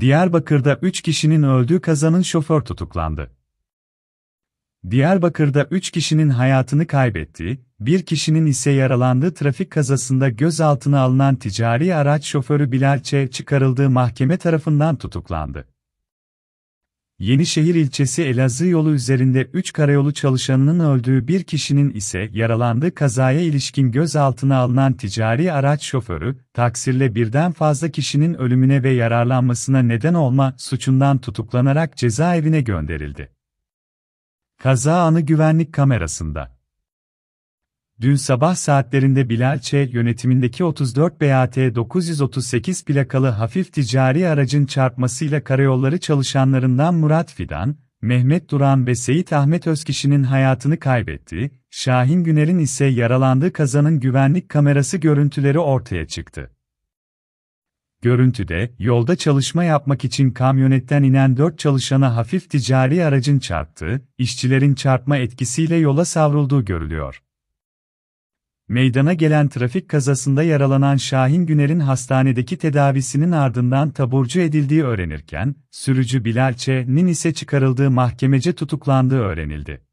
Diyarbakır'da 3 kişinin öldüğü kazanın şoför tutuklandı. Diyarbakır'da 3 kişinin hayatını kaybettiği, bir kişinin ise yaralandığı trafik kazasında gözaltına alınan ticari araç şoförü Bilal Çev çıkarıldığı mahkeme tarafından tutuklandı. Yenişehir ilçesi Elazığ yolu üzerinde 3 karayolu çalışanının öldüğü bir kişinin ise yaralandığı kazaya ilişkin gözaltına alınan ticari araç şoförü, taksirle birden fazla kişinin ölümüne ve yararlanmasına neden olma suçundan tutuklanarak cezaevine gönderildi. Kaza anı güvenlik kamerasında dün sabah saatlerinde Bilal Ç. yönetimindeki 34 BAT 938 plakalı hafif ticari aracın çarpmasıyla karayolları çalışanlarından Murat Fidan, Mehmet Duran ve Seyit Ahmet Özkişi'nin hayatını kaybetti, Şahin Güner'in ise yaralandığı kazanın güvenlik kamerası görüntüleri ortaya çıktı. Görüntüde, yolda çalışma yapmak için kamyonetten inen dört çalışana hafif ticari aracın çarptığı, işçilerin çarpma etkisiyle yola savrulduğu görülüyor meydana gelen trafik kazasında yaralanan Şahin Güner'in hastanedeki tedavisinin ardından taburcu edildiği öğrenirken, sürücü Bilal Ç'nin ise çıkarıldığı mahkemece tutuklandığı öğrenildi.